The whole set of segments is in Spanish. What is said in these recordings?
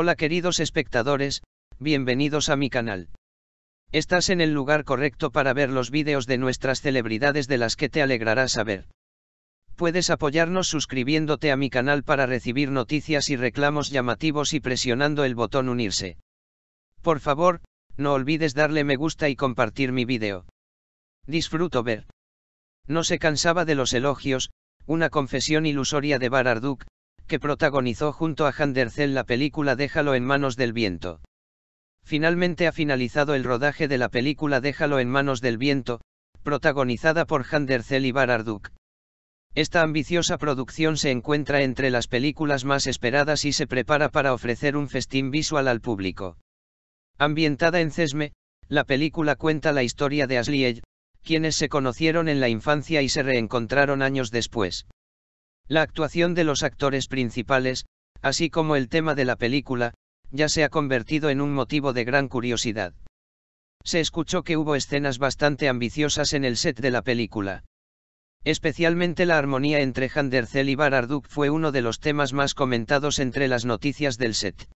Hola queridos espectadores, bienvenidos a mi canal. Estás en el lugar correcto para ver los vídeos de nuestras celebridades de las que te alegrará saber. Puedes apoyarnos suscribiéndote a mi canal para recibir noticias y reclamos llamativos y presionando el botón unirse. Por favor, no olvides darle me gusta y compartir mi vídeo. Disfruto ver. No se cansaba de los elogios, una confesión ilusoria de Bararduk, que protagonizó junto a Handercel la película Déjalo en manos del viento. Finalmente ha finalizado el rodaje de la película Déjalo en manos del viento, protagonizada por Handercel y Bararduk. Esta ambiciosa producción se encuentra entre las películas más esperadas y se prepara para ofrecer un festín visual al público. Ambientada en Cesme, la película cuenta la historia de Aslie, quienes se conocieron en la infancia y se reencontraron años después. La actuación de los actores principales, así como el tema de la película, ya se ha convertido en un motivo de gran curiosidad. Se escuchó que hubo escenas bastante ambiciosas en el set de la película. Especialmente la armonía entre Erçel y Bararduk fue uno de los temas más comentados entre las noticias del set.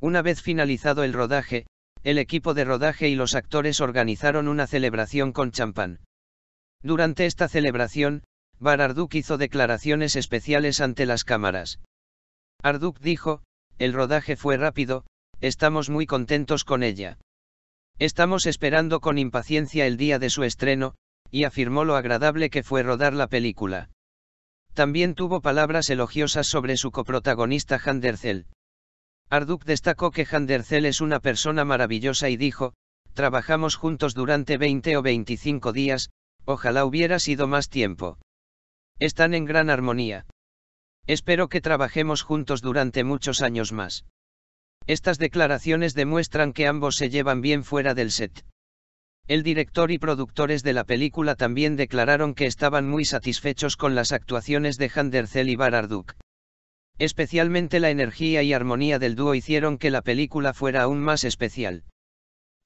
Una vez finalizado el rodaje, el equipo de rodaje y los actores organizaron una celebración con champán. Durante esta celebración, Arduk hizo declaraciones especiales ante las cámaras. Arduk dijo, el rodaje fue rápido, estamos muy contentos con ella. Estamos esperando con impaciencia el día de su estreno, y afirmó lo agradable que fue rodar la película. También tuvo palabras elogiosas sobre su coprotagonista Handerzell. Arduk destacó que Zell es una persona maravillosa y dijo, trabajamos juntos durante 20 o 25 días, ojalá hubiera sido más tiempo. Están en gran armonía. Espero que trabajemos juntos durante muchos años más. Estas declaraciones demuestran que ambos se llevan bien fuera del set. El director y productores de la película también declararon que estaban muy satisfechos con las actuaciones de Handercel y Bararduk. Especialmente la energía y armonía del dúo hicieron que la película fuera aún más especial.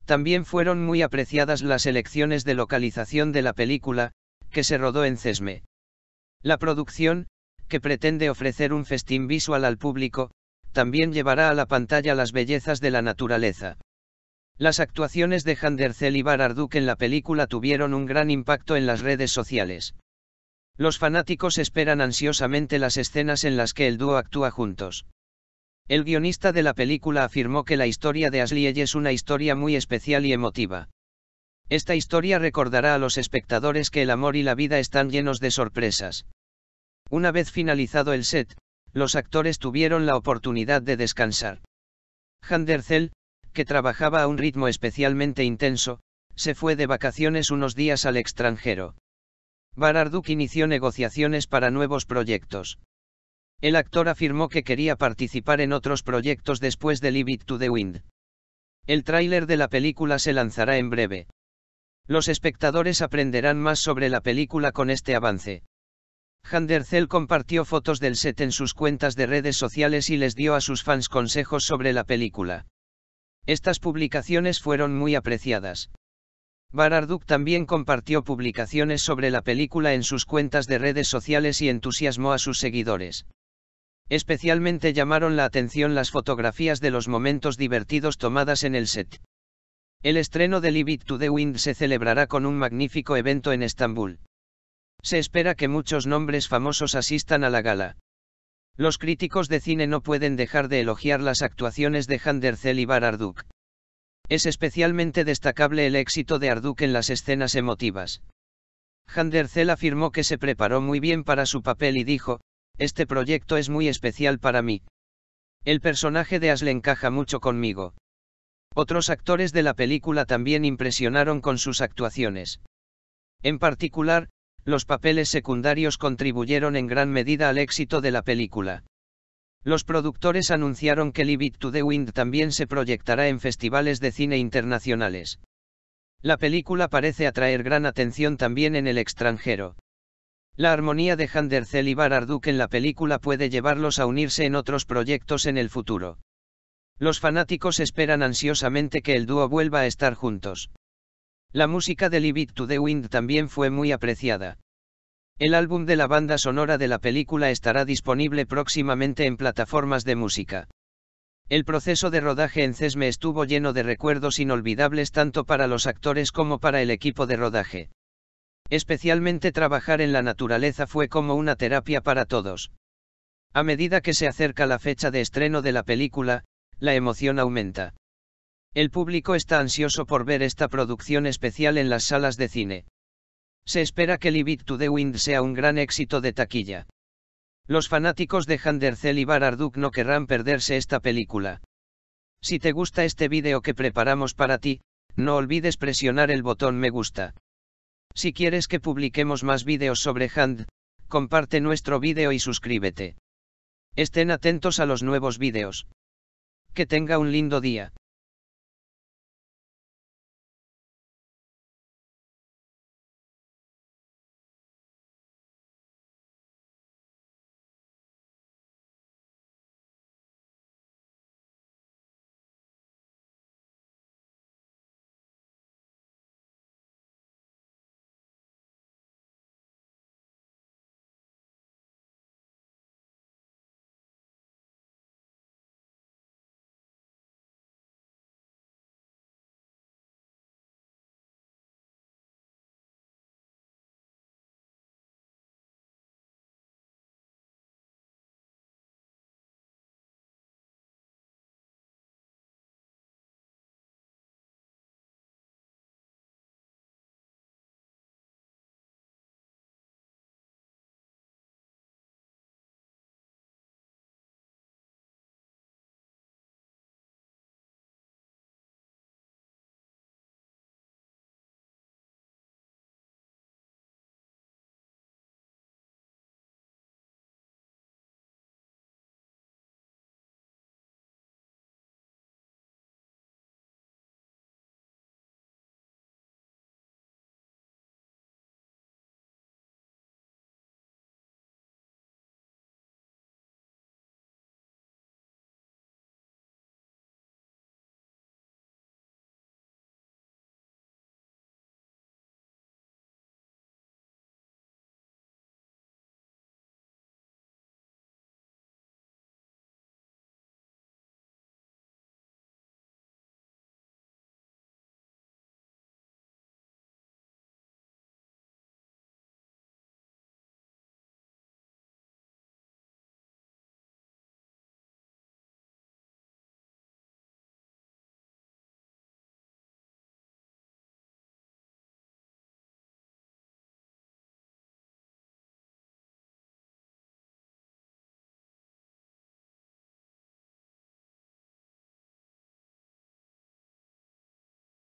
También fueron muy apreciadas las elecciones de localización de la película, que se rodó en Cesme. La producción, que pretende ofrecer un festín visual al público, también llevará a la pantalla las bellezas de la naturaleza. Las actuaciones de Handercel y Bararduk en la película tuvieron un gran impacto en las redes sociales. Los fanáticos esperan ansiosamente las escenas en las que el dúo actúa juntos. El guionista de la película afirmó que la historia de Aslie es una historia muy especial y emotiva. Esta historia recordará a los espectadores que el amor y la vida están llenos de sorpresas. Una vez finalizado el set, los actores tuvieron la oportunidad de descansar. Handerzel, que trabajaba a un ritmo especialmente intenso, se fue de vacaciones unos días al extranjero. Bararduk inició negociaciones para nuevos proyectos. El actor afirmó que quería participar en otros proyectos después de Leave It to the Wind. El tráiler de la película se lanzará en breve. Los espectadores aprenderán más sobre la película con este avance. Han compartió fotos del set en sus cuentas de redes sociales y les dio a sus fans consejos sobre la película. Estas publicaciones fueron muy apreciadas. Bararduk también compartió publicaciones sobre la película en sus cuentas de redes sociales y entusiasmó a sus seguidores. Especialmente llamaron la atención las fotografías de los momentos divertidos tomadas en el set. El estreno de Leave to the Wind se celebrará con un magnífico evento en Estambul. Se espera que muchos nombres famosos asistan a la gala. Los críticos de cine no pueden dejar de elogiar las actuaciones de Erçel y Arduk. Es especialmente destacable el éxito de Arduk en las escenas emotivas. Erçel afirmó que se preparó muy bien para su papel y dijo, este proyecto es muy especial para mí. El personaje de Asle encaja mucho conmigo. Otros actores de la película también impresionaron con sus actuaciones. En particular, los papeles secundarios contribuyeron en gran medida al éxito de la película. Los productores anunciaron que Leave to the Wind también se proyectará en festivales de cine internacionales. La película parece atraer gran atención también en el extranjero. La armonía de Zell y Bararduk en la película puede llevarlos a unirse en otros proyectos en el futuro. Los fanáticos esperan ansiosamente que el dúo vuelva a estar juntos. La música de Leave to the Wind también fue muy apreciada. El álbum de la banda sonora de la película estará disponible próximamente en plataformas de música. El proceso de rodaje en Cesme estuvo lleno de recuerdos inolvidables tanto para los actores como para el equipo de rodaje. Especialmente trabajar en la naturaleza fue como una terapia para todos. A medida que se acerca la fecha de estreno de la película, la emoción aumenta. El público está ansioso por ver esta producción especial en las salas de cine. Se espera que Leave to the Wind sea un gran éxito de taquilla. Los fanáticos de Handercel y Arduk no querrán perderse esta película. Si te gusta este vídeo que preparamos para ti, no olvides presionar el botón me gusta. Si quieres que publiquemos más vídeos sobre Hand, comparte nuestro vídeo y suscríbete. Estén atentos a los nuevos vídeos que tenga un lindo día.